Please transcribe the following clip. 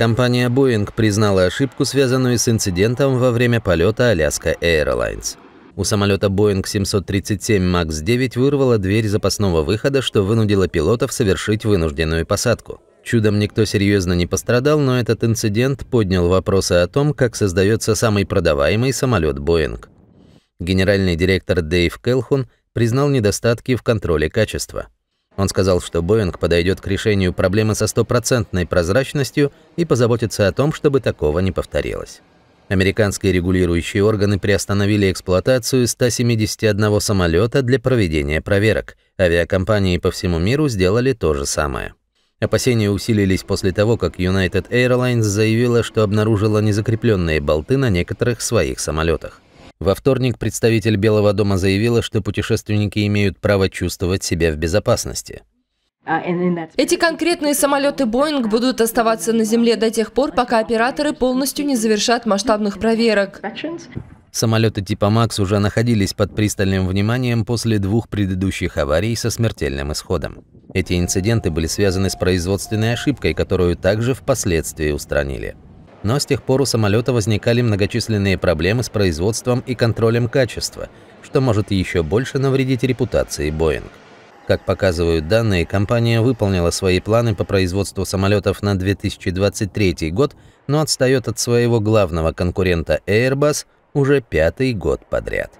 Компания Boeing признала ошибку, связанную с инцидентом во время полета Alaska Airlines. У самолета Boeing 737 MAX 9 вырвало дверь запасного выхода, что вынудило пилотов совершить вынужденную посадку. Чудом никто серьезно не пострадал, но этот инцидент поднял вопросы о том, как создается самый продаваемый самолет Boeing. Генеральный директор Дэйв Келхун признал недостатки в контроле качества. Он сказал, что Боинг подойдет к решению проблемы со стопроцентной прозрачностью и позаботится о том, чтобы такого не повторилось. Американские регулирующие органы приостановили эксплуатацию 171 самолета для проведения проверок. Авиакомпании по всему миру сделали то же самое. Опасения усилились после того, как United Airlines заявила, что обнаружила незакрепленные болты на некоторых своих самолетах. Во вторник представитель Белого дома заявила, что путешественники имеют право чувствовать себя в безопасности. А, Эти конкретные самолеты «Боинг» будут оставаться на земле до тех пор, пока операторы полностью не завершат масштабных проверок. Самолеты типа «Макс» уже находились под пристальным вниманием после двух предыдущих аварий со смертельным исходом. Эти инциденты были связаны с производственной ошибкой, которую также впоследствии устранили. Но с тех пор у самолета возникали многочисленные проблемы с производством и контролем качества, что может еще больше навредить репутации Боинг. Как показывают данные, компания выполнила свои планы по производству самолетов на 2023 год, но отстает от своего главного конкурента Airbus уже пятый год подряд.